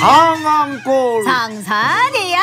상암골 상산이야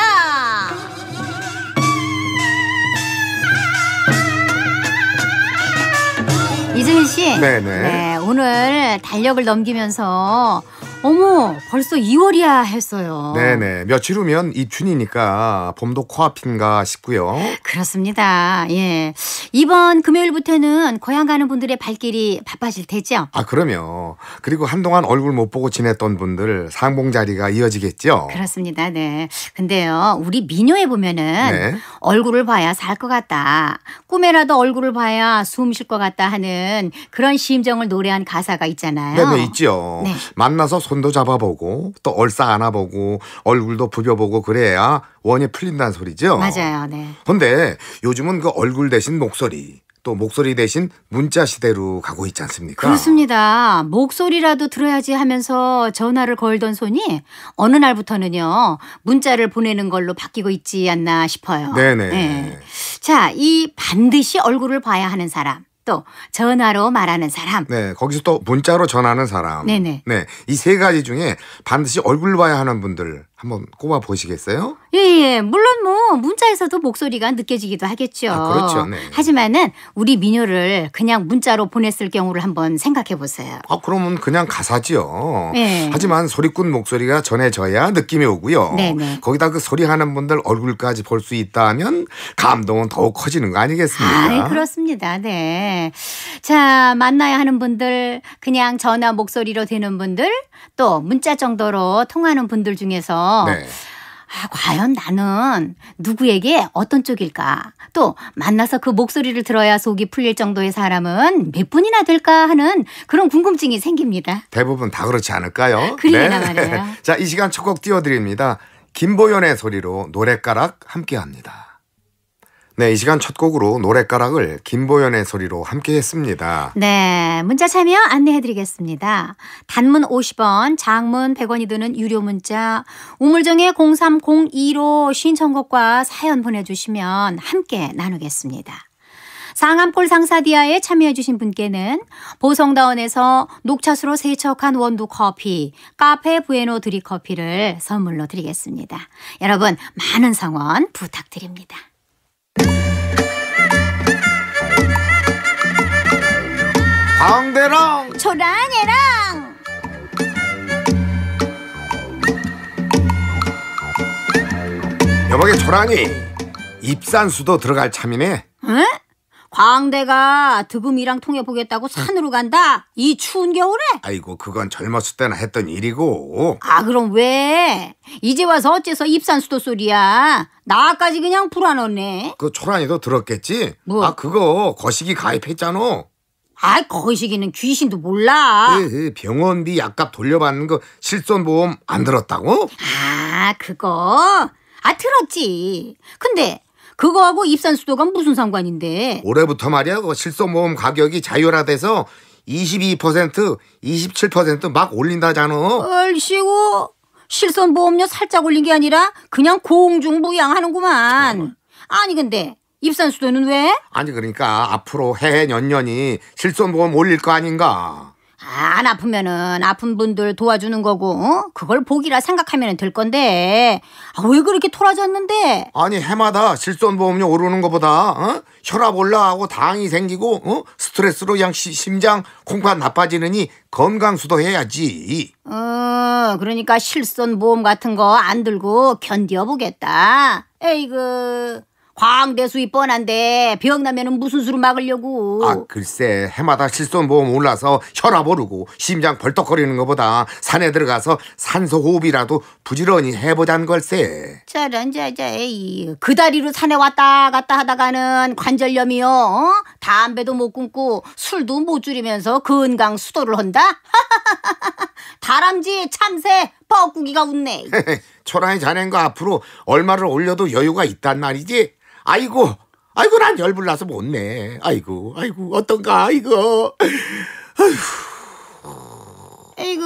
이승희 씨 네네. 네, 오늘 달력을 넘기면서 어머, 벌써 2월이야 했어요. 네네. 며칠 후면 입춘이니까 봄도 코앞인가 싶고요. 그렇습니다. 예. 이번 금요일부터는 고향 가는 분들의 발길이 바빠질 테죠? 아, 그럼요. 그리고 한동안 얼굴 못 보고 지냈던 분들 상봉 자리가 이어지겠죠? 그렇습니다. 네. 근데요, 우리 민요에 보면은 네. 얼굴을 봐야 살 것 같다. 꿈에라도 얼굴을 봐야 숨 쉴 것 같다 하는 그런 심정을 노래한 가사가 있잖아요. 네네, 있죠. 네. 만나서 손도 잡아보고 또 얼싸 안아보고 얼굴도 부벼보고 그래야 원이 풀린다는 소리죠. 맞아요. 네. 근데 요즘은 그 얼굴 대신 목소리 또 목소리 대신 문자 시대로 가고 있지 않습니까? 그렇습니다. 목소리라도 들어야지 하면서 전화를 걸던 손이 어느 날부터는요 문자를 보내는 걸로 바뀌고 있지 않나 싶어요. 네네. 네. 자, 이 반드시 얼굴을 봐야 하는 사람. 또 전화로 말하는 사람. 네, 거기서 또 문자로 전하는 사람. 네네. 네, 이 세 가지 중에 반드시 얼굴 봐야 하는 분들 한번 꼽아 보시겠어요? 예, 예. 물론 뭐 문자에서도 목소리가 느껴지기도 하겠죠. 아, 그렇죠. 네. 하지만은 우리 민요를 그냥 문자로 보냈을 경우를 한번 생각해 보세요. 아, 그러면 그냥 가사지요. 예. 하지만 소리꾼 목소리가 전해져야 느낌이 오고요. 네네. 네. 거기다 그 소리 하는 분들 얼굴까지 볼 수 있다면 감동은 더욱 커지는 거 아니겠습니까? 아, 그렇습니다. 네. 자, 만나야 하는 분들, 그냥 전화 목소리로 되는 분들, 또 문자 정도로 통하는 분들 중에서 네. 아, 과연 나는 누구에게 어떤 쪽일까? 또 만나서 그 목소리를 들어야 속이 풀릴 정도의 사람은 몇 분이나 될까 하는 그런 궁금증이 생깁니다. 대부분 다 그렇지 않을까요? 그러나 그러니까 네. 말이에요. 자, 이 시간 첫곡 띄워드립니다. 김보연의 소리로 노랫가락 함께합니다. 네, 이 시간 첫 곡으로 노래가락을 김보연의 소리로 함께 했습니다. 네, 문자 참여 안내해 드리겠습니다. 단문 50원, 장문 100원이 드는 유료 문자 우물정의 0302로 신청곡과 사연 보내 주시면 함께 나누겠습니다. 상암폴 상사디아에 참여해주신 분께는 보성다원에서 녹차수로 세척한 원두 커피, 카페 부에노 드립 커피를 선물로 드리겠습니다. 여러분, 많은 성원 부탁드립니다. 광대랑초란애랑 여보게 초란이 입산수도 들어갈 참이네 응? 광대가 드음이랑 통해보겠다고 산으로 간다? 이 추운 겨울에? 아이고 그건 젊었을 때나 했던 일이고 아 그럼 왜? 이제 와서 어째서 입산수도 소리야 나까지 그냥 불안하네 그 초란이도 들었겠지? 뭐? 아 그거 거시기 가입했잖아 아이 거시기는 귀신도 몰라 에이, 병원비 약값 돌려받는 거 실손보험 안 들었다고? 아 그거 아 들었지 근데 그거하고 입산 수도가 무슨 상관인데? 올해부터 말이야 그 실손보험 가격이 자율화돼서 22% 27%막 올린다잖아. 얼씨구 실손보험료 살짝 올린 게 아니라 그냥 공중부양하는구만. 아니 근데 입산 수도는 왜? 아니 그러니까 앞으로 해해 년년이 실손보험 올릴 거 아닌가. 안 아프면은 아픈 분들 도와주는 거고 어? 그걸 복이라 생각하면 될 건데 아, 왜 그렇게 토라졌는데 아니 해마다 실손보험료 오르는 것보다 어? 혈압 올라가고 당이 생기고 어? 스트레스로 양 심장 콩팥 나빠지느니 건강수도 해야지 어 그러니까 실손보험 같은 거 안 들고 견뎌보겠다 에이그 광대수이 뻔한데 병 나면은 무슨 수로 막으려고? 아 글쎄 해마다 실손보험 올라서 혈압 오르고 심장 벌떡거리는 것보다 산에 들어가서 산소호흡이라도 부지런히 해보자는 걸세. 저런 저저 이그 다리로 산에 왔다 갔다 하다가는 관절염이요. 어? 담배도 못 끊고 술도 못 줄이면서 건강 수도를 한다. 다람쥐 참새 뻐꾸기가 웃네. 초라히 자넨가 앞으로 얼마를 올려도 여유가 있단 말이지. 아이고, 아이고, 난 열불나서 못 내. 아이고, 아이고, 어떤가, 이고 아이고,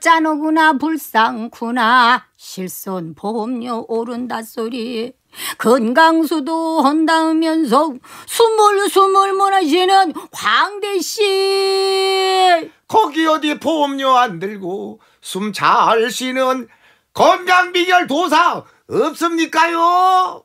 짠오구나, 불쌍구나. 실손 보험료 오른다 소리. 건강수도 헌다면서 숨을 숨을 몰아지는 광대씨 거기 어디 보험료 안 들고 숨 잘 쉬는 건강비결 도사 없습니까요?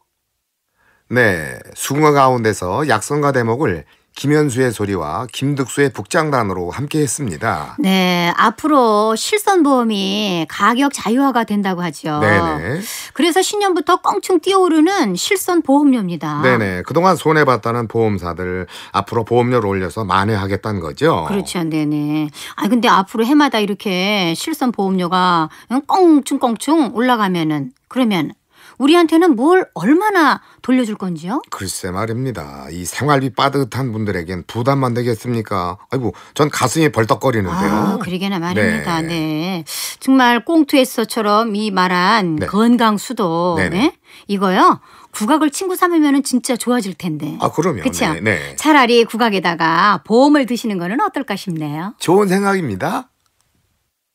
네, 수궁화 가운데서 약선가 대목을 김현수의 소리와 김득수의 북장단으로 함께 했습니다. 네, 앞으로 실손보험이 가격 자유화가 된다고 하죠. 네, 네. 그래서 신년부터 껑충 뛰어오르는 실손보험료입니다. 네네. 그동안 손해봤다는 보험사들 앞으로 보험료를 올려서 만회하겠다는 거죠. 그렇죠. 네네. 아, 근데 앞으로 해마다 이렇게 실손보험료가 껑충껑충 올라가면은 그러면 우리한테는 뭘 얼마나 돌려줄 건지요? 글쎄 말입니다. 이 생활비 빠듯한 분들에겐 부담만 되겠습니까? 아이고, 전 가슴이 벌떡거리는데요. 아, 그러게나 말입니다. 네. 네. 정말 꽁투에서처럼 이 말한 네. 건강 수도 네? 이거요. 국악을 친구 삼으면 진짜 좋아질 텐데. 아, 그럼요. 그렇죠. 네, 네. 차라리 국악에다가 보험을 드시는 거는 어떨까 싶네요. 좋은 생각입니다.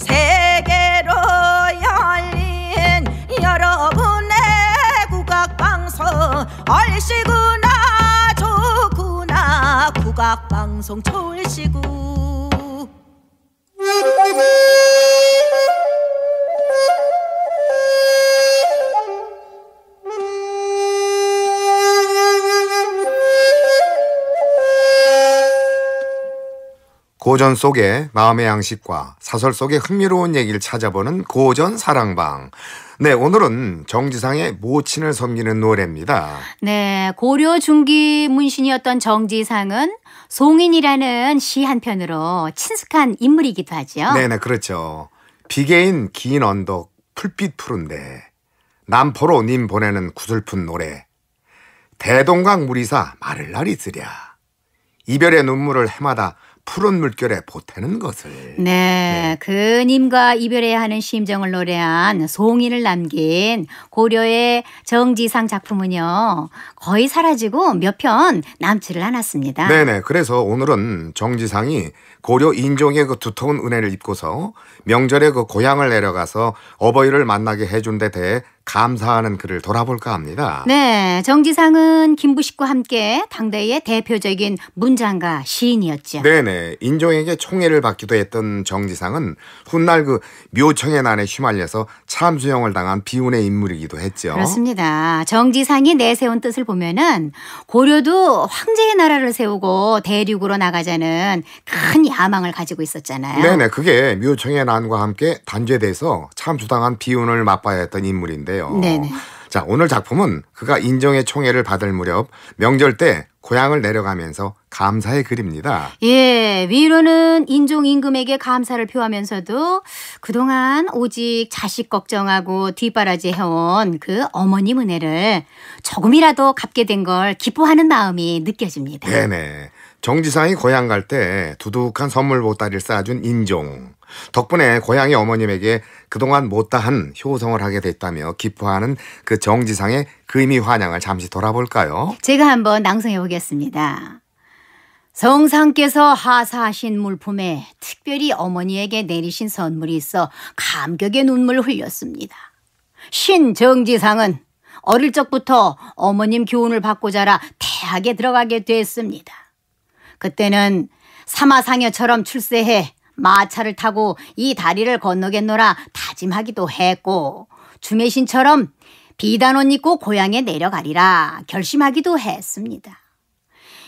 세계로 열린 여러분의 국악방송 얼씨구나 좋구나 국악방송 좋으시구 고전 속의 마음의 양식과 사설 속의 흥미로운 얘기를 찾아보는 고전 사랑방. 네, 오늘은 정지상의 모친을 섬기는 노래입니다. 네, 고려 중기 문신이었던 정지상은 송인이라는 시 한 편으로 친숙한 인물이기도 하죠. 네, 네, 그렇죠. 비개인 긴 언덕 풀빛 푸른데 남포로 님 보내는 구슬픈 노래 대동강 무리사 마를 날이 쓰랴 이별의 눈물을 해마다 푸른 물결에 보태는 것을. 네, 네, 그님과 이별해야 하는 심정을 노래한 송인을 남긴 고려의 정지상 작품은요 거의 사라지고 몇 편 남지를 않았습니다. 네네, 그래서 오늘은 정지상이 고려 인종의 그 두터운 은혜를 입고서 명절에 그 고향을 내려가서 어버이를 만나게 해준 데 대해 감사하는 글을 돌아볼까 합니다. 네, 정지상은 김부식과 함께 당대의 대표적인 문장가 시인이었죠. 네네, 인종에게 총애를 받기도 했던 정지상은 훗날 그 묘청의 난에 휘말려서 참수형을 당한 비운의 인물이기도 했죠. 그렇습니다. 정지상이 내세운 뜻을 보면은 고려도 황제의 나라를 세우고 대륙으로 나가자는 큰 야망을 가지고 있었잖아요. 네네, 그게 묘청의 난과 함께 단죄돼서 참수당한 비운을 맛봐야 했던 인물인데 건데요. 네네. 자, 오늘 작품은 그가 인종의 총애를 받을 무렵 명절 때 고향을 내려가면서 감사의 글입니다. 예, 위로는 인종 임금에게 감사를 표하면서도 그동안 오직 자식 걱정하고 뒷바라지 해온 그 어머님 은혜를 조금이라도 갚게 된 걸 기뻐하는 마음이 느껴집니다. 네네. 정지상이 고향 갈 때 두둑한 선물 보따리를 쌓아준 인종. 덕분에 고향의 어머님에게 그동안 못다한 효성을 하게 됐다며 기뻐하는 그 정지상의 금미 환영을 잠시 돌아볼까요? 제가 한번 낭송해 보겠습니다. 성상께서 하사하신 물품에 특별히 어머니에게 내리신 선물이 있어 감격의 눈물을 흘렸습니다. 신 정지상은 어릴 적부터 어머님 교훈을 받고 자라 대학에 들어가게 됐습니다. 그때는 사마상여처럼 출세해 마차를 타고 이 다리를 건너겠노라 다짐하기도 했고 주메신처럼 비단 옷 입고 고향에 내려가리라 결심하기도 했습니다.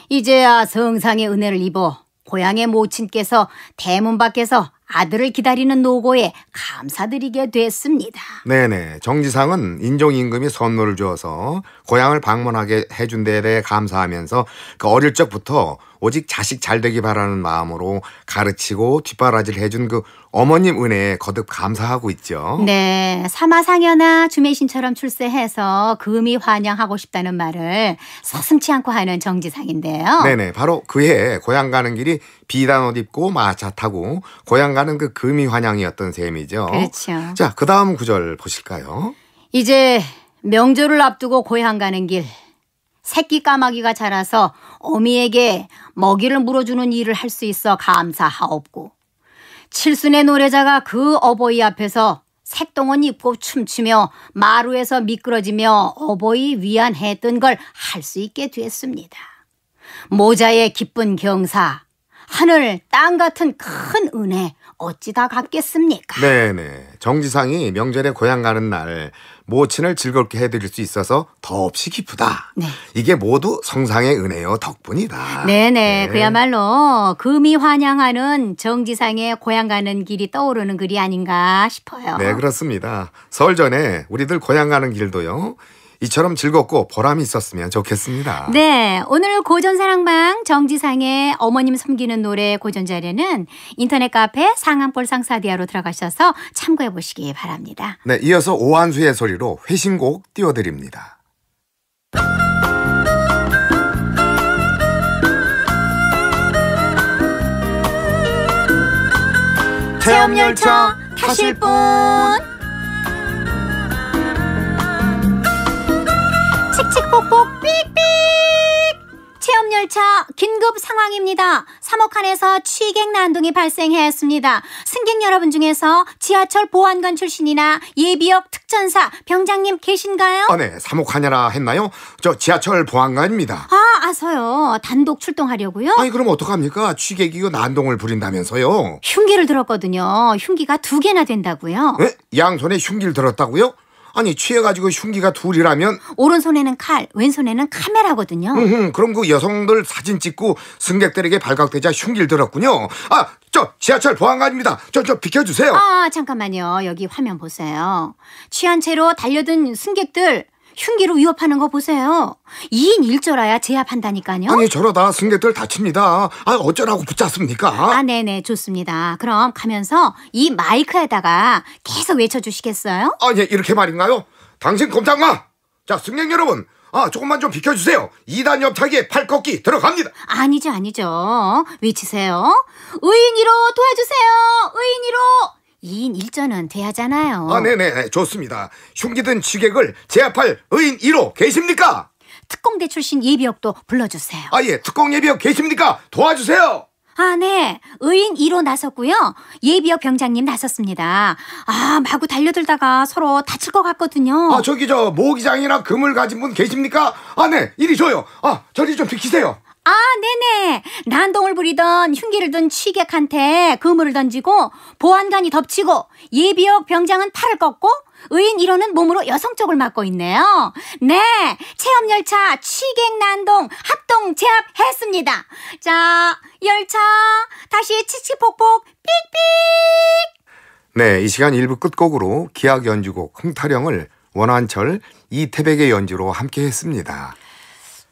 이제야 아, 성상의 은혜를 입어 고향의 모친께서 대문 밖에서 아들을 기다리는 노고에 감사드리게 됐습니다. 네네. 정지상은 인종임금이 선물을 주어서 고향을 방문하게 해준 데에 대해 감사하면서 그 어릴 적부터 오직 자식 잘 되기 바라는 마음으로 가르치고 뒷바라지를 해 준 그 어머님 은혜에 거듭 감사하고 있죠. 네. 사마상여나 주메신처럼 출세해서 금이 환영하고 싶다는 말을 서슴치 않고 하는 정지상인데요. 네네. 바로 그해 고향 가는 길이 비단 옷 입고 마차 타고 고향 가는 그 금이 환영이었던 셈이죠. 그렇죠. 자, 그 다음 구절 보실까요? 이제 명절을 앞두고 고향 가는 길 새끼 까마귀가 자라서 어미에게 먹이를 물어주는 일을 할 수 있어 감사하옵고 칠순의 노래자가 그 어버이 앞에서 색동은 입고 춤추며 마루에서 미끄러지며 어버이 위안했던 걸 할 수 있게 됐습니다. 모자의 기쁜 경사, 하늘, 땅 같은 큰 은혜 어찌 다 갚겠습니까? 네네. 정지상이 명절에 고향 가는 날 모친을 즐겁게 해드릴 수 있어서 더없이 기쁘다. 네. 이게 모두 성상의 은혜요 덕분이다. 네네 네. 그야말로 금이 환영하는 정지상의 고향 가는 길이 떠오르는 글이 아닌가 싶어요. 네 그렇습니다. 설 전에 우리들 고향 가는 길도요. 이처럼 즐겁고 보람이 있었으면 좋겠습니다. 네. 오늘 고전사랑방 정지상의 어머님 섬기는 노래 고전자리는 인터넷 카페 상암골상 사디아로 들어가셔서 참고해 보시기 바랍니다. 네. 이어서 오한수의 소리로 회신곡 띄워드립니다. 체험열차 타실 분 1차 긴급 상황입니다. 삼옥항에서 취객 난동이 발생했습니다. 승객 여러분 중에서 지하철 보안관 출신이나 예비역 특전사 병장님 계신가요? 아, 네. 삼옥항이라 했나요? 저 지하철 보안관입니다. 아, 아서요. 단독 출동하려고요? 아니, 그럼 어떡합니까? 취객이 난동을 부린다면서요. 흉기를 들었거든요. 흉기가 두 개나 된다고요. 네? 양손에 흉기를 들었다고요? 아니 취해가지고 흉기가 둘이라면 오른손에는 칼, 왼손에는 카메라거든요. 음, 음, 그럼 그 여성들 사진 찍고 승객들에게 발각되자 흉기를 들었군요. 아, 저 지하철 보안관입니다. 저 저 비켜주세요. 아, 잠깐만요. 여기 화면 보세요. 취한 채로 달려든 승객들 흉기로 위협하는 거 보세요. 2인 1조라야 제압한다니까요. 아니 저러다 승객들 다칩니다. 아 어쩌라고 붙잡습니까? 아 네네 좋습니다. 그럼 가면서 이 마이크에다가 계속 외쳐주시겠어요? 아예 이렇게 말인가요? 당신 검장마. 자 승객 여러분 아, 조금만 좀 비켜주세요. 2단 옆차기에 팔 꺾기 들어갑니다. 아니죠, 아니죠. 외치세요. 의인 1호 도와주세요. 의인 일조는 돼야잖아요. 아, 네네, 네, 좋습니다. 흉기든 취객을 제압할 의인 1호 계십니까? 특공대 출신 예비역도 불러주세요. 아, 예, 특공 예비역 계십니까? 도와주세요! 아, 네. 의인 1호 나섰고요. 예비역 병장님 나섰습니다. 아, 마구 달려들다가 서로 다칠 것 같거든요. 아, 저기 저 모기장이나 금을 가진 분 계십니까? 아, 네. 이리 줘요. 아, 저리 좀 비키세요. 아, 네네. 난동을 부리던 흉기를 든 취객한테 그물을 던지고 보안관이 덮치고 예비역 병장은 팔을 꺾고 의인 1호는 몸으로 여성 쪽을 맡고 있네요. 네, 체험열차 취객난동 합동 제압했습니다. 자, 열차 다시 치치폭폭 삑삑! 네, 이 시간 1부 끝곡으로 기악 연주곡 흥타령을 원한철, 이태백의 연주로 함께 했습니다.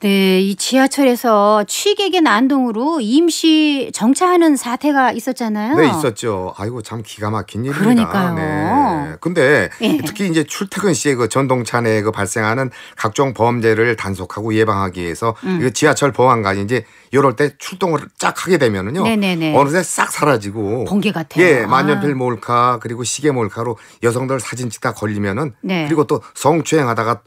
네, 이 지하철에서 취객의 난동으로 임시 정차하는 사태가 있었잖아요. 네, 있었죠. 아이고 참 기가 막힌 일입니다. 그러니까요. 네. 근데 예. 특히 이제 출퇴근 시에 그 전동차 내에 그 발생하는 각종 범죄를 단속하고 예방하기 위해서 음. 이 그 지하철 보안관이 이제 이럴 때 출동을 쫙 하게 되면은요. 네네네. 어느새 싹 사라지고 번개 같아요. 예, 아. 만년필 몰카 그리고 시계 몰카로 여성들 사진 찍다 걸리면은 네. 그리고 또 성추행하다가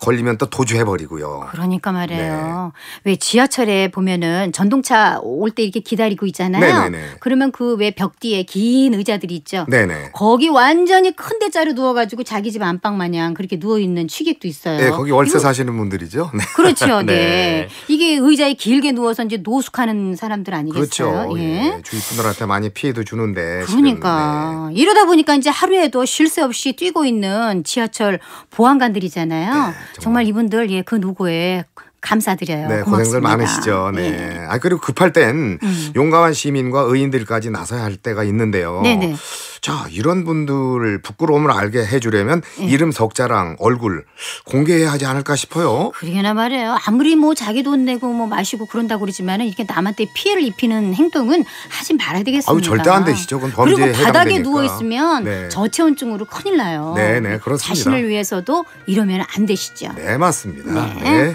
걸리면 또 도주해 버리고요. 그러니까 말이에요. 네. 왜 지하철에 보면은 전동차 올 때 이렇게 기다리고 있잖아요. 네네네. 그러면 그 왜 벽 뒤에 긴 의자들이 있죠. 네네. 거기 완전히 큰 대자로 누워가지고 자기 집 안방 마냥 그렇게 누워 있는 취객도 있어요. 네, 거기 월세 이거... 사시는 분들이죠. 네. 그렇죠. 네. 네. 이게 의자에 길게 누워 어려워서 이제 노숙하는 사람들 아니겠어요? 그렇죠. 예. 예. 주위 분들한테 많이 피해도 주는데. 그러니까 네. 이러다 보니까 이제 하루에도 쉴 새 없이 뛰고 있는 지하철 보안관들이잖아요. 네, 정말. 정말. 이분들 예그누구의 감사드려요. 네, 고생들 많으시죠. 네. 네. 아 그리고 급할 땐 음. 용감한 시민과 의인들까지 나서야 할 때가 있는데요. 네네. 네. 자, 이런 분들을 부끄러움을 알게 해주려면 네. 이름 적자랑 얼굴 공개해야 하지 않을까 싶어요. 그러게나 말이에요. 아무리 뭐 자기 돈 내고 뭐 마시고 그런다고 그러지만은 이게 남한테 피해를 입히는 행동은 하지 말아야 되겠습니다. 아유, 절대 안 되시죠. 그건 범죄에 그리고 바닥에 해당되니까. 누워 있으면 네. 저체온증으로 큰일 나요. 네, 네, 그렇습니다. 자신을 위해서도 이러면 안 되시죠. 네, 맞습니다. 네. 네.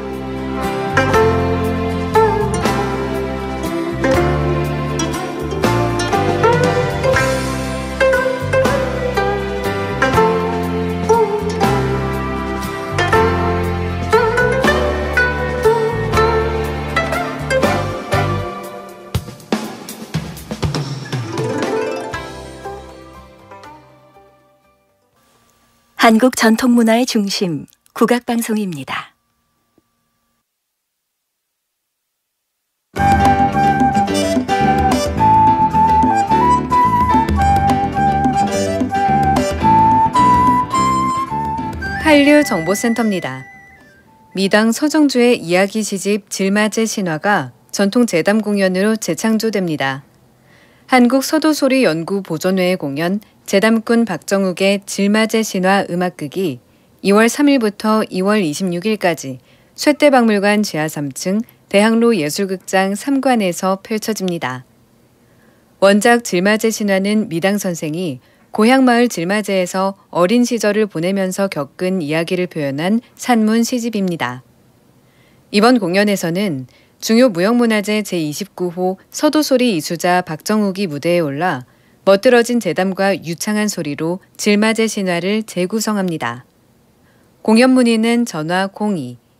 한국 전통문화의 중심, 국악방송입니다. 한류정보센터입니다. 미당 서정주의 이야기 시집 질맞의 신화가 전통 재담 공연으로 재창조됩니다. 한국 서도소리 연구 보존회의 공연 재담꾼 박정욱의 질맞의 신화 음악극이 2월 3일부터 2월 26일까지 쇠대박물관 지하 3층 대학로 예술극장 3관에서 펼쳐집니다. 원작 질맞의 신화는 미당 선생이 고향마을 질맞에에서 어린 시절을 보내면서 겪은 이야기를 표현한 산문 시집입니다. 이번 공연에서는 중요 무형문화재 제29호 서도소리 이수자 박정욱이 무대에 올라 멋들어진 재담과 유창한 소리로 질맞의 신화를 재구성합니다. 공연 문의는 전화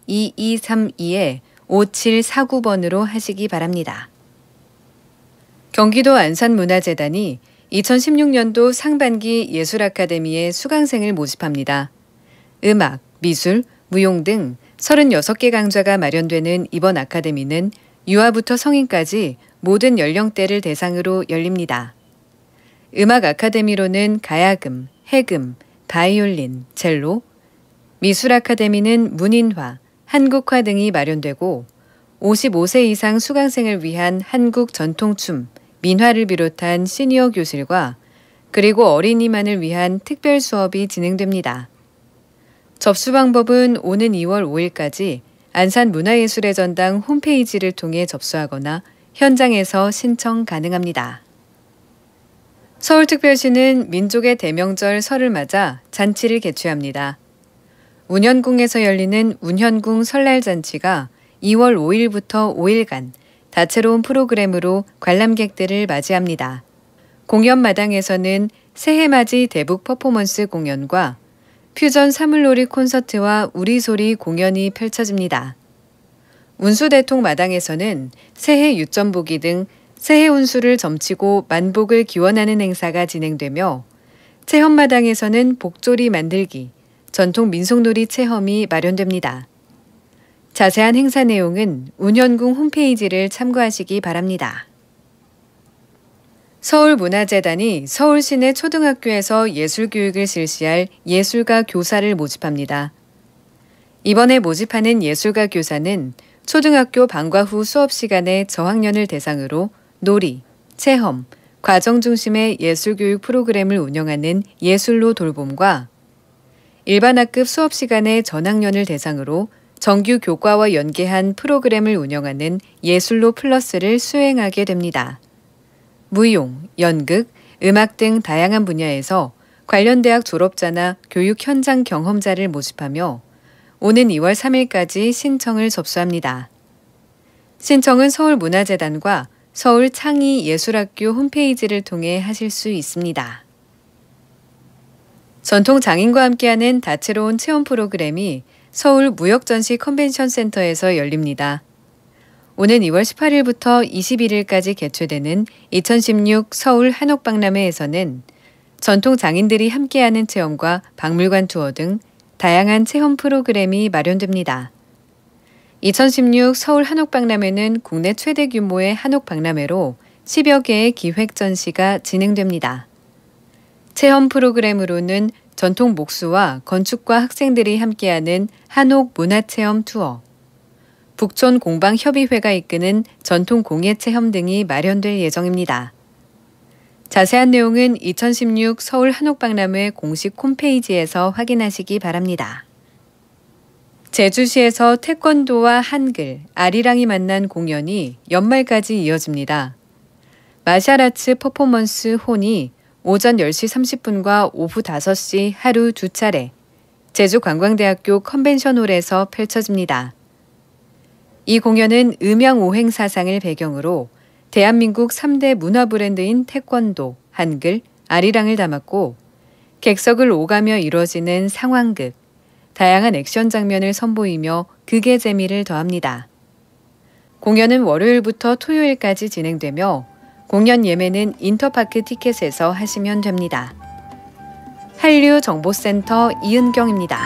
02-2232-5749번으로 하시기 바랍니다. 경기도 안산문화재단이 2016년도 상반기 예술아카데미에 수강생을 모집합니다. 음악, 미술, 무용 등 36개 강좌가 마련되는 이번 아카데미는 유아부터 성인까지 모든 연령대를 대상으로 열립니다. 음악 아카데미로는 가야금, 해금, 바이올린, 첼로, 미술 아카데미는 문인화, 한국화 등이 마련되고 55세 이상 수강생을 위한 한국 전통춤, 민화를 비롯한 시니어 교실과 그리고 어린이만을 위한 특별 수업이 진행됩니다. 접수 방법은 오는 2월 5일까지 안산문화예술의 전당 홈페이지를 통해 접수하거나 현장에서 신청 가능합니다. 서울특별시는 민족의 대명절 설을 맞아 잔치를 개최합니다. 운현궁에서 열리는 운현궁 설날잔치가 2월 5일부터 5일간 다채로운 프로그램으로 관람객들을 맞이합니다. 공연 마당에서는 새해맞이 대북 퍼포먼스 공연과 퓨전 사물놀이 콘서트와 우리소리 공연이 펼쳐집니다. 운수대통 마당에서는 새해 유점보기등 새해 운수를 점치고 만복을 기원하는 행사가 진행되며 체험마당에서는 복조리 만들기, 전통 민속놀이 체험이 마련됩니다. 자세한 행사 내용은 운현궁 홈페이지를 참고하시기 바랍니다. 서울문화재단이 서울시내 초등학교에서 예술교육을 실시할 예술가 교사를 모집합니다. 이번에 모집하는 예술가 교사는 초등학교 방과 후 수업 시간에 저학년을 대상으로 놀이, 체험, 과정 중심의 예술교육 프로그램을 운영하는 예술로 돌봄과 일반 학급 수업 시간의 전학년을 대상으로 정규 교과와 연계한 프로그램을 운영하는 예술로 플러스를 수행하게 됩니다. 무용, 연극, 음악 등 다양한 분야에서 관련 대학 졸업자나 교육 현장 경험자를 모집하며 오는 2월 3일까지 신청을 접수합니다. 신청은 서울문화재단과 서울 창의 예술학교 홈페이지를 통해 하실 수 있습니다. 전통 장인과 함께하는 다채로운 체험 프로그램이 서울 무역전시 컨벤션 센터에서 열립니다. 오는 2월 18일부터 21일까지 개최되는 2016 서울 한옥박람회에서는 전통 장인들이 함께하는 체험과 박물관 투어 등 다양한 체험 프로그램이 마련됩니다. 2016 서울 한옥박람회는 국내 최대 규모의 한옥박람회로 10여 개의 기획 전시가 진행됩니다. 체험 프로그램으로는 전통 목수와 건축과 학생들이 함께하는 한옥 문화체험 투어, 북촌 공방협의회가 이끄는 전통 공예 체험 등이 마련될 예정입니다. 자세한 내용은 2016 서울 한옥박람회 공식 홈페이지에서 확인하시기 바랍니다. 제주시에서 태권도와 한글, 아리랑이 만난 공연이 연말까지 이어집니다. 마샤라츠 퍼포먼스 혼이 오전 10시 30분과 오후 5시 하루 두 차례 제주관광대학교 컨벤션홀에서 펼쳐집니다. 이 공연은 음양오행 사상을 배경으로 대한민국 3대 문화 브랜드인 태권도, 한글, 아리랑을 담았고 객석을 오가며 이뤄지는 상황극, 다양한 액션 장면을 선보이며 극의 재미를 더합니다. 공연은 월요일부터 토요일까지 진행되며 공연 예매는 인터파크 티켓에서 하시면 됩니다. 한류정보센터 이은경입니다.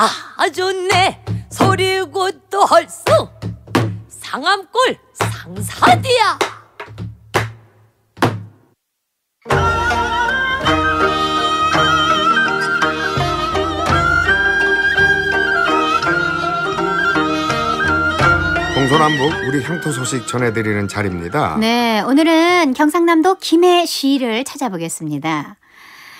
아 좋네 소리고 또 헐수 상암골 상사디야 동서남북 우리 향토 소식 전해드리는 자리입니다. 네, 오늘은 경상남도 김해 시를 찾아보겠습니다.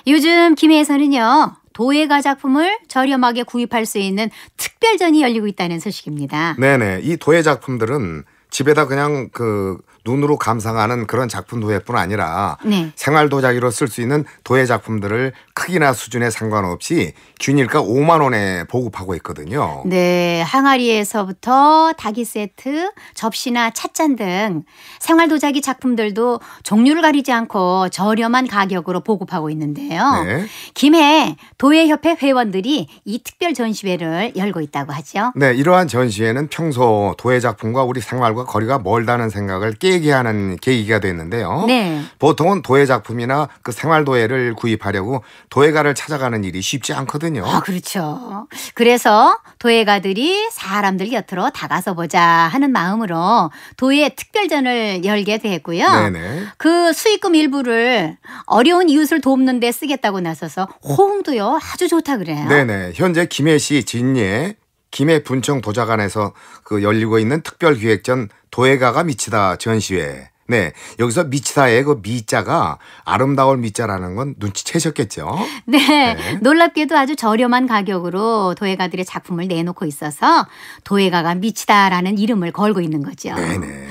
요즘 김해에서는요 도예가 작품을 저렴하게 구입할 수 있는 특별전이 열리고 있다는 소식입니다. 네네. 이 도예 작품들은 집에다 그냥 그 눈으로 감상하는 그런 작품 도예뿐 아니라 네. 생활 도자기로 쓸 수 있는 도예 작품들을 크기나 수준에 상관없이 균일가 5만 원에 보급하고 있거든요. 네, 항아리에서부터 다기 세트, 접시나 찻잔 등 생활 도자기 작품들도 종류를 가리지 않고 저렴한 가격으로 보급하고 있는데요. 네. 김해 도예협회 회원들이 이 특별 전시회를 열고 있다고 하죠. 네, 이러한 전시회는 평소 도예 작품과 우리 생활과 거리가 멀다는 생각을 깨 얘기하는 계기가 됐는데요. 네. 보통은 도예 작품이나 그 생활 도예를 구입하려고 도예가를 찾아가는 일이 쉽지 않거든요. 아, 그렇죠. 그래서 도예가들이 사람들 곁으로 다가서 보자 하는 마음으로 도예 특별전을 열게 됐고요. 네네. 그 수익금 일부를 어려운 이웃을 돕는 데 쓰겠다고 나서서 호응도요. 아주 좋다 그래요. 네네. 현재 김해 시 진예 김해 분청 도자관에서 그 열리고 있는 특별기획전 도예가가 미치다 전시회. 네, 여기서 미치다의 그 미자가 아름다울 미자라는 건 눈치채셨겠죠? 네, 네, 놀랍게도 아주 저렴한 가격으로 도예가들의 작품을 내놓고 있어서 도예가가 미치다라는 이름을 걸고 있는 거죠. 네네.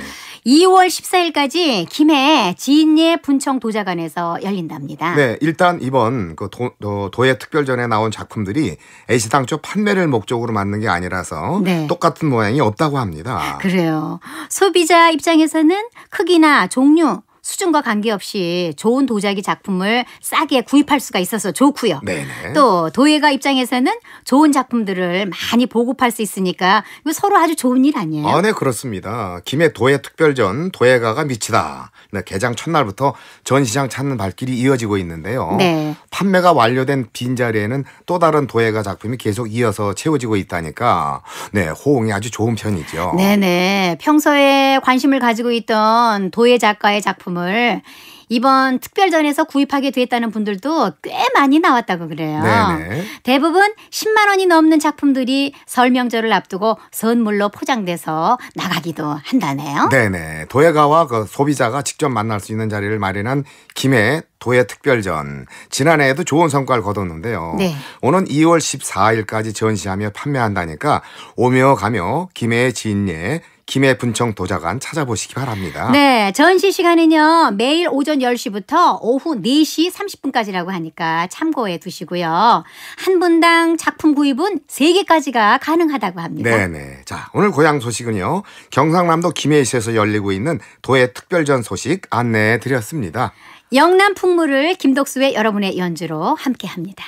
2월 14일까지 김해 진예 분청 도자관에서 열린답니다. 네, 일단 이번 그 도, 예 특별전에 나온 작품들이 애시당초 판매를 목적으로 만든 게 아니라서 네. 똑같은 모양이 없다고 합니다. 그래요. 소비자 입장에서는 크기나 종류 수준과 관계없이 좋은 도자기 작품을 싸게 구입할 수가 있어서 좋고요. 네네. 또 도예가 입장에서는 좋은 작품들을 많이 보급할 수 있으니까 이거 서로 아주 좋은 일 아니에요? 아, 네 그렇습니다. 김해 도예 특별전 도예가가 미치다. 네, 개장 첫날부터 전시장 찾는 발길이 이어지고 있는데요. 네. 판매가 완료된 빈자리에는 또 다른 도예가 작품이 계속 이어서 채워지고 있다니까 네 호응이 아주 좋은 편이죠. 네네 평소에 관심을 가지고 있던 도예 작가의 작품 제품을 이번 특별전에서 구입하게 됐다는 분들도 꽤 많이 나왔다고 그래요. 네네. 대부분 10만 원이 넘는 작품들이 설명절을 앞두고 선물로 포장돼서 나가기도 한다네요. 네네. 도예가와 그 소비자가 직접 만날 수 있는 자리를 마련한 김해 도예 특별전 지난해에도 좋은 성과를 거뒀는데요. 네. 오는 2월 14일까지 전시하며 판매한다니까 오며 가며 김해 진예 김해 분청 도자관 찾아보시기 바랍니다. 네, 전시 시간은요. 매일 오전 10시부터 오후 4시 30분까지라고 하니까 참고해 두시고요. 한 분당 작품 구입은 3개까지가 가능하다고 합니다. 네, 네. 자, 오늘 고향 소식은요. 경상남도 김해시에서 열리고 있는 도의 특별전 소식 안내해 드렸습니다. 영남 풍물을 김덕수의 여러분의 연주로 함께 합니다.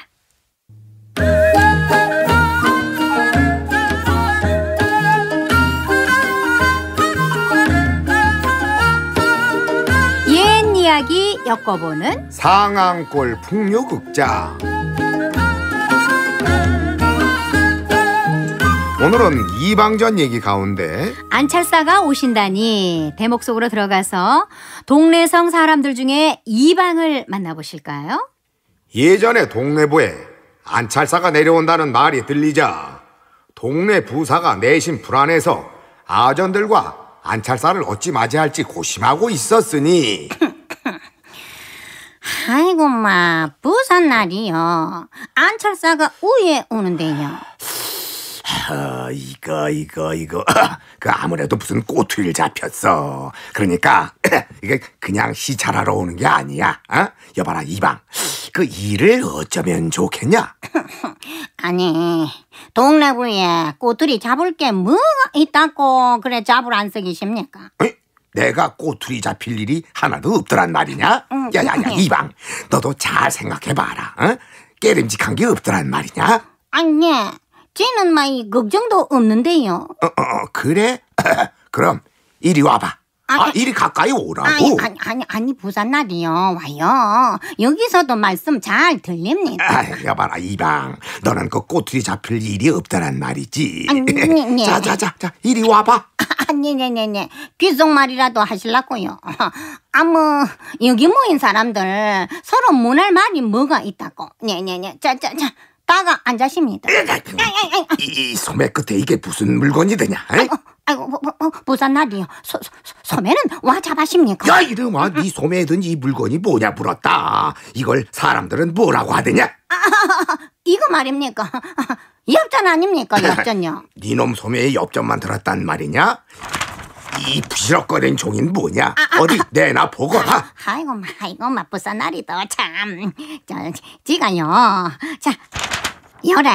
이야기 엮어보는 상암골 풍류극장 오늘은 이방전 얘기 가운데 안찰사가 오신다니 대목 속으로 들어가서 동네성 사람들 중에 이방을 만나보실까요? 예전에 동네부에 안찰사가 내려온다는 말이 들리자 동네 부사가 내심 불안해서 아전들과 안찰사를 어찌 맞이할지 고심하고 있었으니 아이고 마 부산 날이요. 안철사가 우에 오는데요. 아, 이거 이거 이거 그 아무래도 무슨 꼬투리를 잡혔어. 그러니까 이게 그냥 시찰하러 오는 게 아니야. 어? 여봐라 이방 그 일을 어쩌면 좋겠냐? 아니 동네부에 꼬투리 잡을 게 뭐가 있다고 그래 잡을 안 쓰기십니까? 에 어? 내가 꼬투리 잡힐 일이 하나도 없더란 말이냐? 응. 야야야 이방 너도 잘 생각해봐라. 어? 깨름직한 게 없더란 말이냐? 아니 쟤는 많이 걱정도 없는데요. 어, 어, 어 그래? 그럼 이리 와봐. 아, 아, 이리 가까이 오라고. 아니, 아니, 아니, 아니 부산날이요. 와요. 여기서도 말씀 잘 들립니다. 아, 여봐라, 이방. 너는 그 꼬투리 잡힐 일이 없다는 말이지. 아니, 네, 네. 자, 자, 자, 자, 이리 와봐. 아니, 네, 네, 네. 귀속말이라도 하실라고요. 아무 여기 모인 사람들 서로 문할 말이 뭐가 있다고. 네, 네, 네. 자, 자, 자. 따가 앉으십니다. 이, 이, 이 소매 끝에 이게 무슨 물건이 되냐? 아이고. 아이고 뭐, 뭐, 뭐 무슨 날이요? 소, 소, 소매는 와 잡아십니까? 야 이놈아 니 네 소매든 이 물건이 뭐냐 물었다. 이걸 사람들은 뭐라고 하더냐? 아, 이거 말입니까? 엽전 아닙니까 엽전요? 니놈 네 소매에 엽전만 들었단 말이냐? 이 부시럭거린 종인 뭐냐? 아, 아, 어디 아. 내나 보거라. 아, 아이고, 아이고, 마부산 날이도 참. 저, 지가요. 자, 요래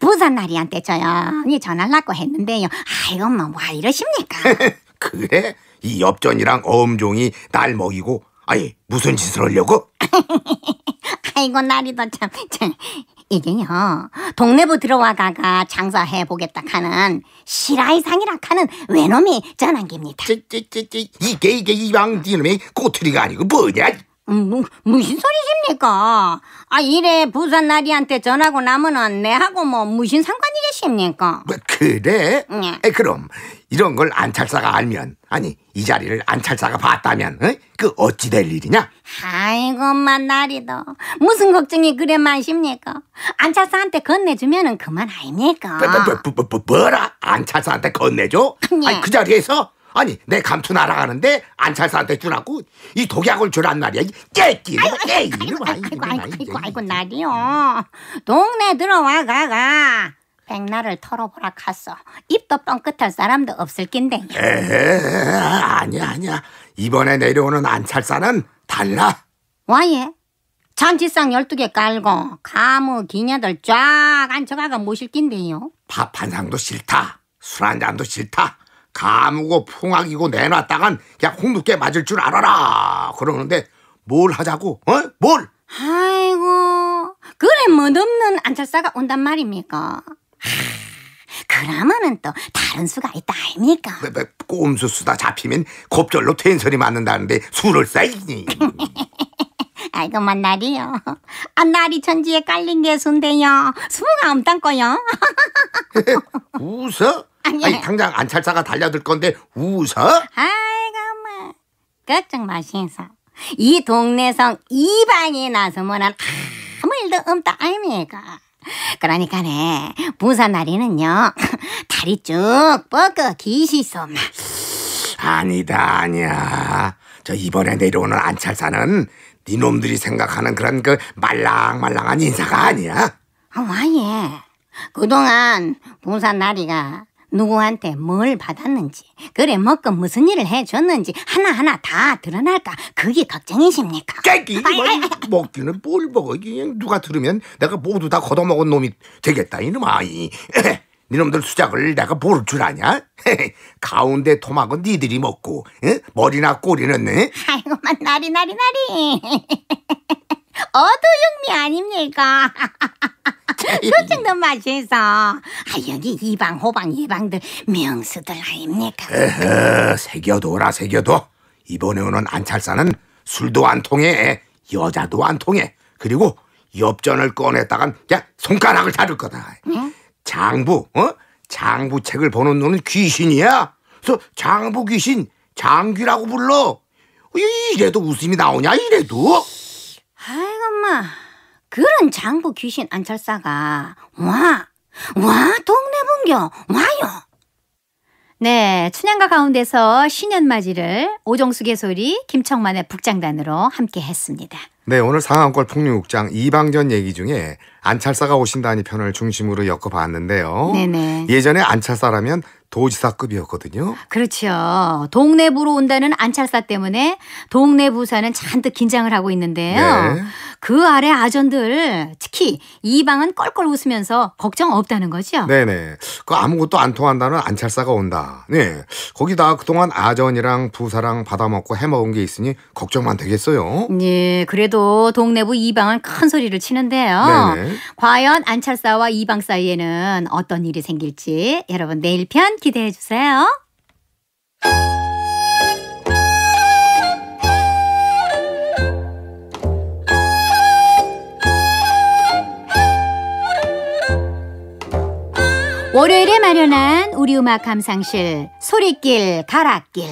부산나리한테 조용히 전화하려고 했는데요 아이 엄마 와 이러십니까 그래? 이 엽전이랑 엄음종이날 먹이고 아니 무슨 짓을 하려고? 아이고 나리도 참, 참 이게요 동네부 들어와다가 장사해 보겠다 하는 실화이상이라 하는 외놈이 전한깁니다 찌찌찌찌 이게 이게 이방이놈의 꼬투리가 아니고 뭐냐 무, 음, 뭐, 무슨 소리십니까? 아 이래 부산 나리한테 전하고 나면은 내하고 뭐 무슨 상관이겠습니까? 뭐, 그래? 예. 에, 그럼 이런 걸 안찰사가 알면 아니 이 자리를 안찰사가 봤다면 어? 그 어찌 될 일이냐? 아이고만 나리도 무슨 걱정이 그래 많십니까? 안찰사한테 건네주면은 그만 아닙니까? 뭐, 뭐, 뭐, 뭐, 뭐 뭐라 안찰사한테 건네줘? 예. 아니 그 자리에서? 아니 내 감투 날아가는데 안찰사한테 주라고 이 독약을 주란 말이야 깨끼는 깨끼는 뭐 뭐 아이고 아이고 아이고 나리요 동네 들어와 가가 백날을 털어보라 갔어 입도 뻥끗할 사람도 없을 낀데 에헤 아니야 아니야 이번에 내려오는 안찰사는 달라 와예 참치상 12개 깔고 가무 기녀들 쫙 앉혀가가 모실 낀데요 밥한 상도 싫다 술 한 잔도 싫다 감우고 풍악이고 내놨다간 그냥 홍두깨 맞을 줄 알아라 그러는데 뭘 하자고 어? 뭘? 아이고 그래 멋없는 안철사가 온단 말입니까? 그러면은 또 다른 수가 있다 아닙니까? 왜, 왜, 꼼수 수다 잡히면 곱절로 텐션이 맞는다는데 술을 쌓이니 아이고 만날이요 아 날이 천지에 깔린 게 순대요 수가 엄딴 거요 웃어? 아니, 아니 당장 안찰사가 달려들 건데 웃어? 아이고 엄마 걱정 마시소. 이 동네성 이방이 나서면은 아무 일도 없다 아닙니까? 그러니까네 부산 날이는요 다리 쭉 뻗고 기시소 아니다 아니야 저 이번에 내려오는 안찰사는 니놈들이 생각하는 그런 그 말랑말랑한 인사가 아니야 아예 그동안 부산 나리가 누구한테 뭘 받았는지, 그래 먹고 무슨 일을 해줬는지 하나하나 다 드러날까? 그게 걱정이십니까? 깨기 먹기는 뭘 먹어 그냥 누가 들으면 내가 모두 다 걷어먹은 놈이 되겠다 이놈아 이 니놈들 수작을 내가 모줄 아냐? 가운데 토막은 니들이 먹고 에? 머리나 꼬리는 에? 아이고 만 나리 나리 나리 어두육미 아닙니까? 소증도 그 맛있어. 아, 여기 이방, 호방, 예방들 명수들 아닙니까? 에헤, 새겨둬라, 새겨둬. 이번에 오는 안찰사는 술도 안 통해, 여자도 안 통해. 그리고 엽전을 꺼냈다간 야 손가락을 자를 거다. 응? 장부, 어? 장부 책을 보는 눈은 귀신이야. 그래서 장부 귀신, 장귀라고 불러. 어, 이래도 웃음이 나오냐, 이래도? 아이고 엄마 그런 장부 귀신 안철사가 와 와 동네 분교 와요. 네, 춘향가 가운데서 신년맞이를 오정숙의소리 김청만의 북장단으로 함께 했습니다. 네, 오늘 상암골 풍류국장 이방전 얘기 중에 안찰사가 오신다니 편을 중심으로 엮어봤는데요. 네네. 예전에 안찰사라면 도지사급이었거든요. 그렇죠. 동네부로 온다는 안찰사 때문에 동네 부사는 잔뜩 긴장을 하고 있는데요. 네. 그 아래 아전들 특히 이방은 껄껄 웃으면서 걱정 없다는 거죠. 네네. 그 아무것도 안 통한다는 안찰사가 온다. 네. 거기다 그동안 아전이랑 부사랑 받아먹고 해먹은 게 있으니 걱정만 되겠어요. 네. 그래도 동네부 이방은 큰 소리를 치는데요. 네네. 과연 안찰사와 이방 사이에는 어떤 일이 생길지 여러분 내일 편 기대해 주세요. 월요일에 마련한 우리 음악 감상실 소리길 가락길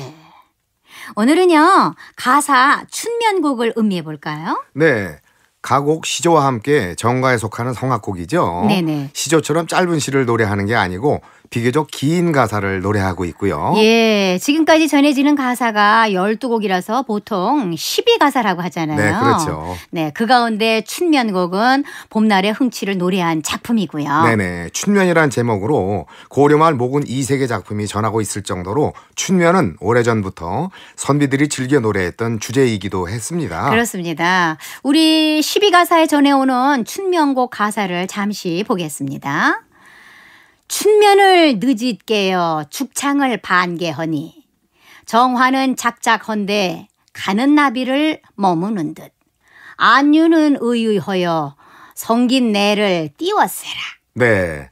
오늘은요 가사 춘면곡을 음미해 볼까요? 네 가곡 시조와 함께 정가에 속하는 성악곡이죠. 네네. 시조처럼 짧은 시를 노래하는 게 아니고 비교적 긴 가사를 노래하고 있고요. 예, 지금까지 전해지는 가사가 12곡이라서 보통 12가사라고 하잖아요. 네, 그렇죠. 네, 그 가운데 춘면곡은 봄날의 흥취를 노래한 작품이고요. 네네. 춘면이란 제목으로 고려말 목은 이세계 작품이 전하고 있을 정도로 춘면은 오래전부터 선비들이 즐겨 노래했던 주제이기도 했습니다. 그렇습니다. 우리 12가사에 전해오는 춘면곡 가사를 잠시 보겠습니다. 춘면을 늦잇게요 죽창을 반개허니 정화는 작작헌데 가는 나비를 머무는 듯 안유는 의유허여 성긴 내를 띄웠세라 네.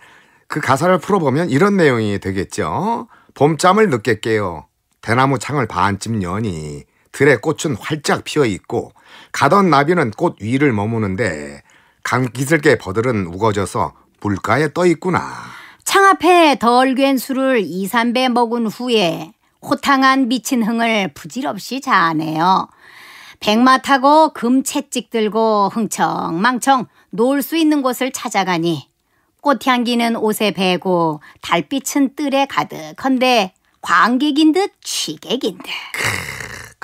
그 가사를 풀어보면 이런 내용이 되겠죠. 봄잠을 늦게 깨요. 대나무 창을 반쯤 여니 들의 꽃은 활짝 피어 있고 가던 나비는 꽃 위를 머무는데 감기슬게 버들은 우거져서 물가에 떠 있구나. 창앞에 덜괜 술을 2, 3배 먹은 후에 호탕한 미친 흥을 부질없이 자아내요. 백마 타고 금채찍 들고 흥청망청 놀 수 있는 곳을 찾아가니 꽃향기는 옷에 배고 달빛은 뜰에 가득한데 관객인 듯 취객인 듯.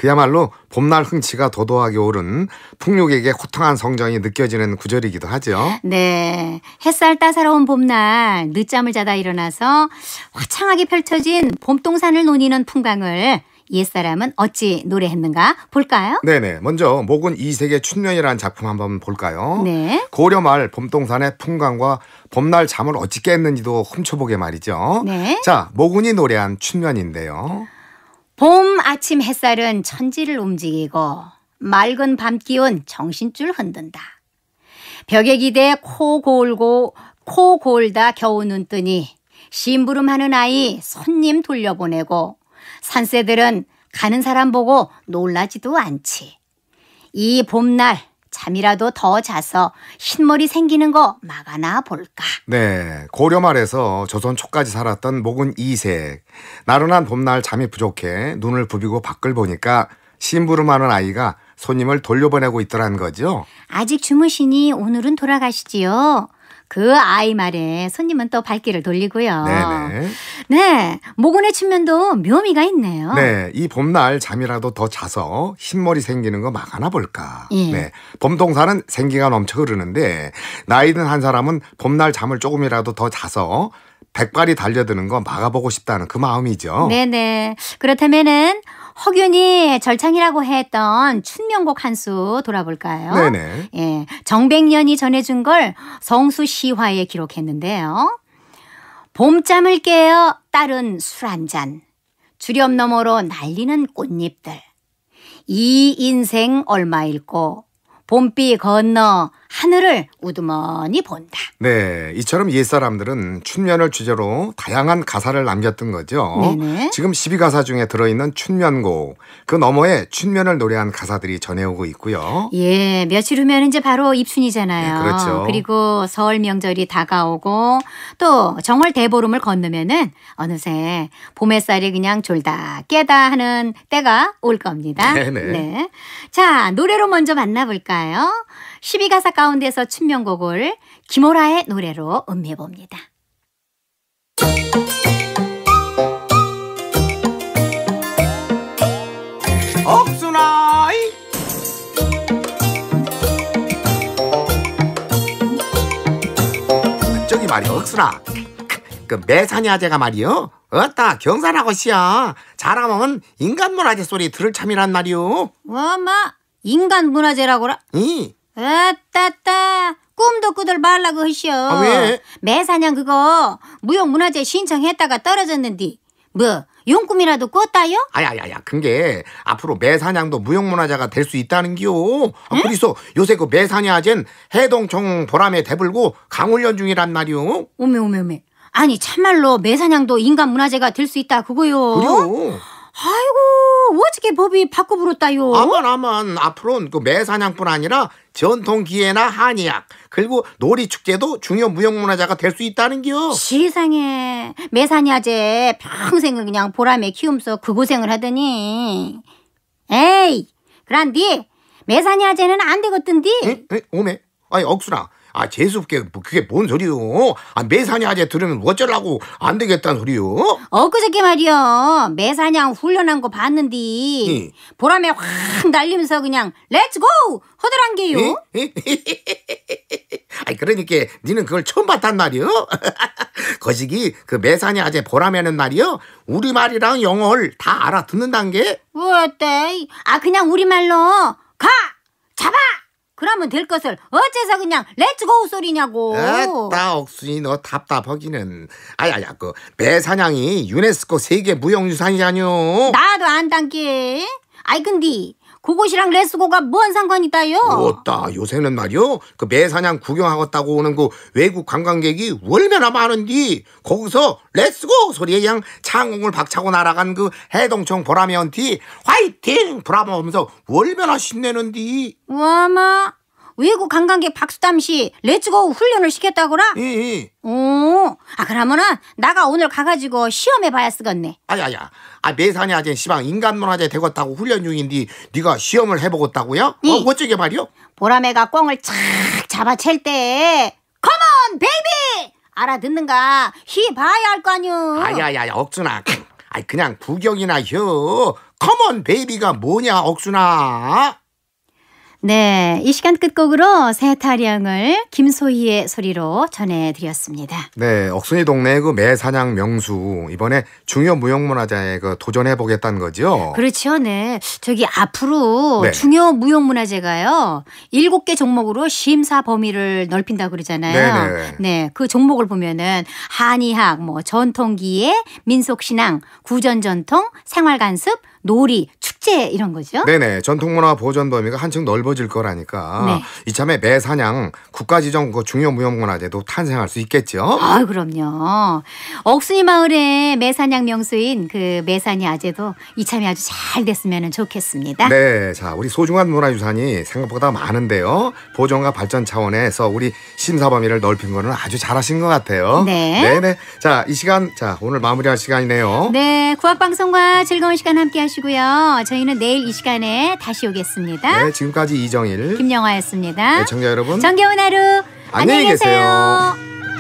그야말로 봄날 흥치가 도도하게 오른 풍육에게 호탕한 성장이 느껴지는 구절이기도 하죠. 네. 햇살 따사로운 봄날 늦잠을 자다 일어나서 화창하게 펼쳐진 봄동산을 노니는 풍광을 옛사람은 어찌 노래했는가 볼까요? 네네. 먼저 목은 이색의 춘년이라는 작품 한번 볼까요? 네. 고려 말 봄동산의 풍광과 봄날 잠을 어찌 깼는지도 훔쳐보게 말이죠. 네. 자, 모군이 노래한 춘년인데요. 봄 아침 햇살은 천지를 움직이고 맑은 밤 기운 정신줄 흔든다. 벽에 기대 코 골고 코 골다 겨우 눈 뜨니 심부름하는 아이 손님 돌려보내고 산새들은 가는 사람 보고 놀라지도 않지. 이 봄날 잠이라도 더 자서 흰머리 생기는 거 막아나 볼까. 네. 고려 말에서 조선 초까지 살았던 목은 이색. 나른한 봄날 잠이 부족해 눈을 부비고 밖을 보니까 심부름하는 아이가 손님을 돌려보내고 있더란 거죠. 아직 주무시니 오늘은 돌아가시지요. 그 아이 말에 손님은 또 발길을 돌리고요. 네네. 네, 모근의 측면도 묘미가 있네요. 네, 이 봄날 잠이라도 더 자서 흰머리 생기는 거 막아나 볼까. 예. 네, 봄 동사는 생기가 넘쳐 흐르는데 나이 든 한 사람은 봄날 잠을 조금이라도 더 자서 백발이 달려드는 거 막아보고 싶다는 그 마음이죠. 네네. 그렇다면은 허균이 절창이라고 했던 춘명곡 한수 돌아볼까요? 네네. 예, 정백년이 전해준 걸 성수 시화에 기록했는데요. 봄잠을 깨어 따른 술 한 잔, 주렴 너머로 날리는 꽃잎들, 이 인생 얼마일꼬, 봄비 건너 하늘을 우두머니 본다. 네, 이처럼 옛사람들은 춘면을 주제로 다양한 가사를 남겼던 거죠. 네네. 지금 12가사 중에 들어있는 춘면곡, 그 너머에 춘면을 노래한 가사들이 전해오고 있고요. 예, 며칠 후면 이제 바로 입춘이잖아요. 네, 그렇죠. 그리고 설 명절이 다가오고 또 정월 대보름을 건너면은 어느새 봄의 쌀이 그냥 졸다 깨다 하는 때가 올 겁니다. 네네. 네. 자, 노래로 먼저 만나볼까요? 12가사 가운데서 춘명곡을 김오라의 노래로 음미해 봅니다. 말이야 옥순아 그, 그 매산이 아재가 말이요 어따 경산하고 씨야 잘하면 인간문화재 소리 들을 참이란 말이오 어마 뭐, 뭐, 인간문화재라고라? 이 아따따 꿈도 꾸들 말라고 하시오. 아, 왜? 매사냥 그거 무형문화재 신청했다가 떨어졌는디 뭐 용꿈이라도 꿨다요? 아야야야 그게 앞으로 매사냥도 무형문화재가 될 수 있다는기요. 아, 그래서 요새 그 매사냥아젠 해동총 보람에 대불고 강훈련 중이란 말이오. 오메 오메 오메 아니 참말로 매사냥도 인간문화재가 될 수 있다 그거요. 그래요. 아이고 어떻게 법이 바꿔버렸다요. 아만 아만 앞으로는 그 매사냥뿐 아니라 전통기회나 한의학 그리고 놀이축제도 중요 무형문화자가 될 수 있다는겨 세상에 매사냐제 평생 그냥 보람에 키움서 그 고생을 하더니 에이 그란디 매사냐제는 안 되겠던디 에? 에? 오메 아니 억수나 아 재수없게 뭐 그게 뭔 소리요? 아 매사냥 아재 들으면 어쩌라고 안 되겠다는 소리요? 엊그저께 말이요 매사냥 훈련한 거 봤는데 예. 보람에 확 날리면서 그냥 렛츠고 허들한 게요. 예? 예? 아니 그러니까 니는 그걸 처음 봤단 말이요. 거시기 그 매사냥 아재 보람에는 말이요 우리 말이랑 영어를 다 알아듣는단 게. 뭐 어때? 아 그냥 우리 말로 가 잡아. 그러면 될 것을 어째서 그냥 렛츠고 소리냐고. 아따 옥순이 너 답답하기는. 아야야 그 배사냥이 유네스코 세계 무형유산이아니 나도 안당기 아이 근데 그곳이랑 레스고가 뭔 상관이 있다요? 없다. 요새는 말이요. 그 매사냥 구경하겠다고 오는 그 외국 관광객이 얼마나 많은디. 거기서 레스고 소리에 그냥 창공을 박차고 날아간 그 해동청 보라면티 화이팅 브라보 하면서 얼마나 신내는디. 와마 외국 관광객 박수담시 레츠고 훈련을 시켰다고라? 예, 예. 오, 아 그러면은 나가 오늘 가가지고 시험해 봐야 쓰겠네. 아야야, 아 매산이 아재 시방 인간문화재 되겠다고 훈련 중인데 네가 시험을 해보겠다고요? 예. 어, 어쩌게 말이요? 보라매가 꽁을 착 잡아챌 때, 컴온 베이비 알아듣는가? 히 봐야 할 거 아니오. 아야야야, 억준아, 아이 그냥 구경이나 혀. 컴온 베이비가 뭐냐, 억준아? 네, 이 시간 끝곡으로 새타령을 김소희의 소리로 전해드렸습니다. 네, 억순이 동네의 그 매사냥 명수 이번에 중요 무형문화재에 그 도전해보겠다는 거죠? 그렇죠, 네. 저기 앞으로 네. 중요 무형문화재가요 일곱 개 종목으로 심사 범위를 넓힌다고 그러잖아요. 네네. 네, 그 종목을 보면은 한의학, 뭐 전통기예, 민속신앙, 구전전통, 생활관습, 놀이, 축제 이런 거죠? 네네. 전통문화 보존 범위가 한층 넓어질 거라니까 네. 이참에 매사냥 국가지정 그 중요무형문화재도 탄생할 수 있겠죠? 아 그럼요. 억순이 마을의 매사냥 명소인 그 매산이 아재도 이참에 아주 잘 됐으면 좋겠습니다. 네. 자 우리 소중한 문화유산이 생각보다 많은데요. 보존과 발전 차원에서 우리 심사 범위를 넓힌 거는 아주 잘하신 것 같아요. 네. 네네. 자 이 시간 자 오늘 마무리할 시간이네요. 네. 구학방송과 즐거운 시간 함께 하시 마시고요. 저희는 내일 이 시간에 다시 오겠습니다. 네, 지금까지 이정일, 김영화였습니다. 네, 청자 여러분, 정겨운 하루 안녕히 계세요. 계세요.